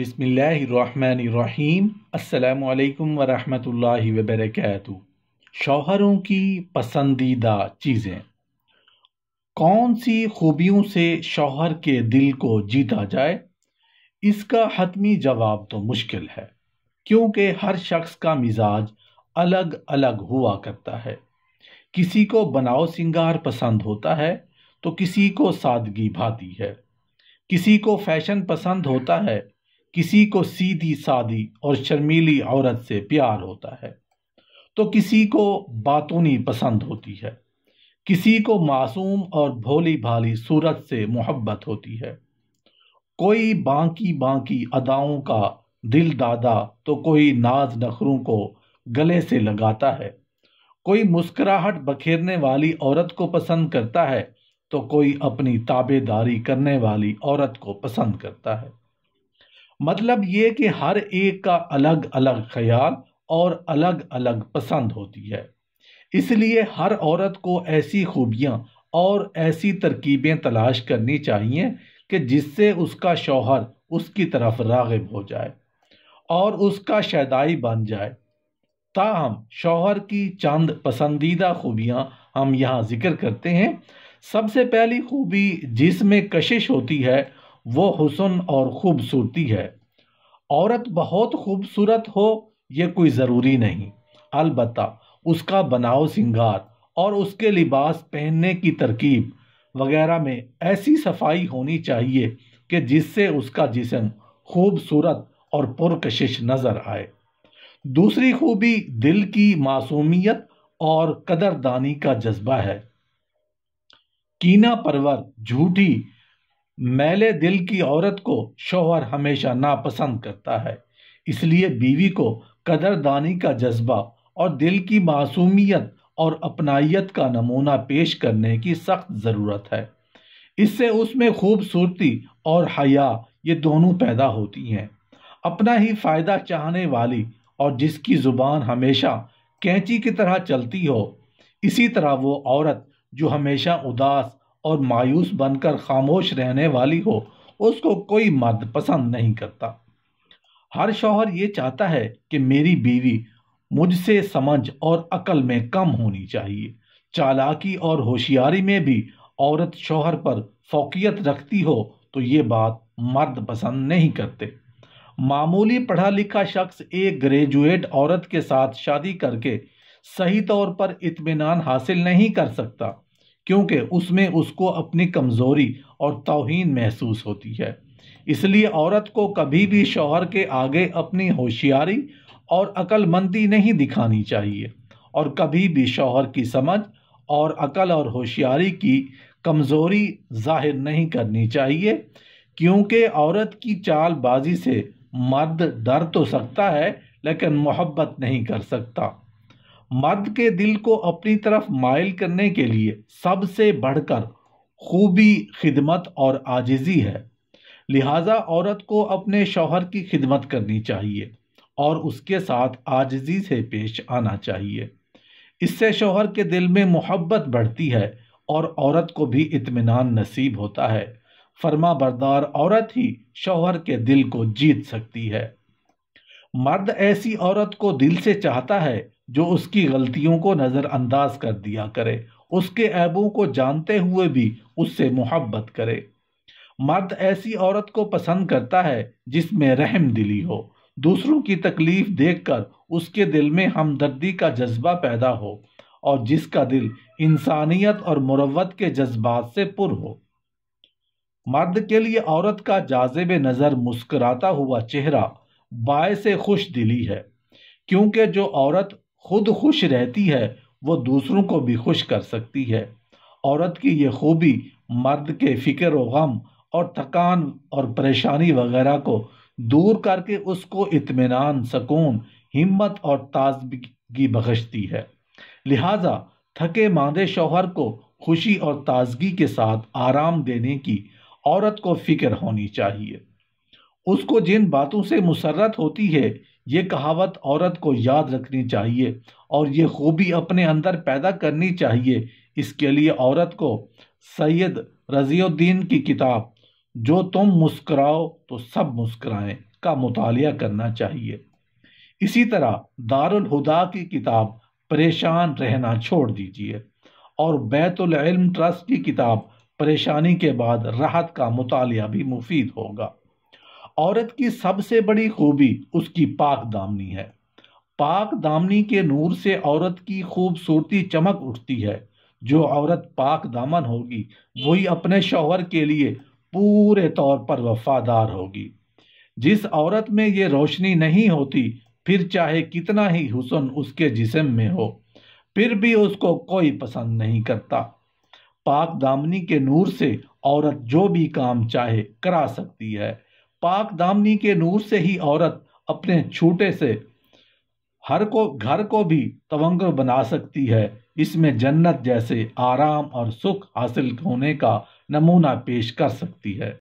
बिसमीम् अल्लाम वरहमतुल्लाहि वबरकत शौहरों की पसंदीदा चीज़ें कौन सी खूबियों से शौहर के दिल को जीता जाए इसका हतमी जवाब तो मुश्किल है क्योंकि हर शख्स का मिजाज अलग अलग हुआ करता है किसी को बनाओ सिंगार पसंद होता है तो किसी को सादगी भाती है किसी को फैशन पसंद होता है किसी को सीधी सादी और शर्मीली औरत से प्यार होता है तो किसी को बातूनी पसंद होती है किसी को मासूम और भोली भाली सूरत से मोहब्बत होती है कोई बांकी बांकी अदाओं का दिल दादा तो कोई नाज नखरों को गले से लगाता है कोई मुस्कुराहट बखेरने वाली औरत को पसंद करता है तो कोई अपनी ताबेदारी करने वाली औरत को पसंद करता है मतलब ये कि हर एक का अलग अलग ख्याल और अलग अलग पसंद होती है इसलिए हर औरत को ऐसी खूबियाँ और ऐसी तरकीबें तलाश करनी चाहिए कि जिससे उसका शौहर उसकी तरफ रागब हो जाए और उसका शदाई बन जाए ताहम शौहर की चंद पसंदीदा खूबियाँ हम यहाँ ज़िक्र करते हैं सबसे पहली खूबी जिसमें कशिश होती है वो हुसन और ख़ूबसूरती है औरत बहुत खूबसूरत हो ये कोई ज़रूरी नहीं अलबत् उसका बनाव सिंगार और उसके लिबास पहनने की तरकीब वगैरह में ऐसी सफाई होनी चाहिए कि जिससे उसका जिसम खूबसूरत और पुरकशिश नज़र आए दूसरी खूबी दिल की मासूमियत और कदरदानी का जज्बा है कीना परवर झूठी मैले दिल की औरत को शोहर हमेशा नापसंद करता है इसलिए बीवी को कदरदानी का जज्बा और दिल की मासूमियत और अपनाइत का नमूना पेश करने की सख्त ज़रूरत है इससे उसमें खूबसूरती और हया ये दोनों पैदा होती हैं अपना ही फ़ायदा चाहने वाली और जिसकी ज़ुबान हमेशा कैंची की तरह चलती हो इसी तरह वो औरत जो हमेशा उदास और मायूस बनकर खामोश रहने वाली हो उसको कोई मर्द पसंद नहीं करता हर शौहर ये चाहता है कि मेरी बीवी मुझसे समझ और अकल में कम होनी चाहिए चालाकी और होशियारी में भी औरत शौहर पर फोकियत रखती हो तो ये बात मर्द पसंद नहीं करते मामूली पढ़ा लिखा शख्स एक ग्रेजुएट औरत के साथ शादी करके सही तौर पर इत्मीनान हासिल नहीं कर सकता क्योंकि उसमें उसको अपनी कमज़ोरी और तोहन महसूस होती है इसलिए औरत को कभी भी शोहर के आगे अपनी होशियारी और अक्लमंदी नहीं दिखानी चाहिए और कभी भी शोहर की समझ और अकल और होशियारी की कमज़ोरी जाहिर नहीं करनी चाहिए क्योंकि औरत की चालबाजी से मर्द डर तो सकता है लेकिन मोहब्बत नहीं कर सकता मर्द के दिल को अपनी तरफ मायल करने के लिए सबसे बढ़कर खूबी खिदमत और आजिज़ी है लिहाजा औरत को अपने शौहर की खिदमत करनी चाहिए और उसके साथ आजिज़ी से पेश आना चाहिए इससे शौहर के दिल में मोहब्बत बढ़ती है और औरत को भी इत्मीनान नसीब होता है फर्मा बरदार औरत ही शौहर के दिल को जीत सकती है मर्द ऐसी औरत को दिल से चाहता है जो उसकी गलतियों को नज़रअंदाज कर दिया करे उसके ऐबों को जानते हुए भी उससे मोहब्बत करे मर्द ऐसी औरत को पसंद करता है जिसमें रहम दिली हो दूसरों की तकलीफ देखकर उसके दिल में हमदर्दी का जज्बा पैदा हो और जिसका दिल इंसानियत और मुरवत के जज्बात से पुर हो मर्द के लिए औरत का जाजेब नज़र मुस्कराता हुआ चेहरा बाय से खुश दिली है क्योंकि जो औरत खुद खुश रहती है वो दूसरों को भी खुश कर सकती है औरत की ये खूबी मर्द के फिक्र गम और थकान और परेशानी वगैरह को दूर करके उसको इत्मीनान सकून हिम्मत और ताजगी बख्शती है लिहाजा थके मांदे शोहर को खुशी और ताजगी के साथ आराम देने की औरत को फिक्र होनी चाहिए उसको जिन बातों से मुसरत होती है ये कहावत औरत को याद रखनी चाहिए और ये खूबी अपने अंदर पैदा करनी चाहिए इसके लिए औरत को सैयद रज़ीउद्दीन की किताब जो तुम मुस्कराओ तो सब मुस्कराएं का मुताल करना चाहिए इसी तरह दारुल हुदा की किताब परेशान रहना छोड़ दीजिए और बैतुल इल्म ट्रस्ट की किताब परेशानी के बाद राहत का मुताल भी मुफीद होगा औरत की सबसे बड़ी खूबी उसकी पाक दामनी है पाक दामनी के नूर से औरत की खूबसूरती चमक उठती है जो औरत पाक दामन होगी वही अपने शौहर के लिए पूरे तौर पर वफादार होगी जिस औरत में ये रोशनी नहीं होती फिर चाहे कितना ही हुसन उसके जिसम में हो फिर भी उसको कोई पसंद नहीं करता पाक दामनी के नूर से औरत जो भी काम चाहे करा सकती है पाक दामनी के नूर से ही औरत अपने छोटे से हर को घर को भी तवंग बना सकती है इसमें जन्नत जैसे आराम और सुख हासिल होने का नमूना पेश कर सकती है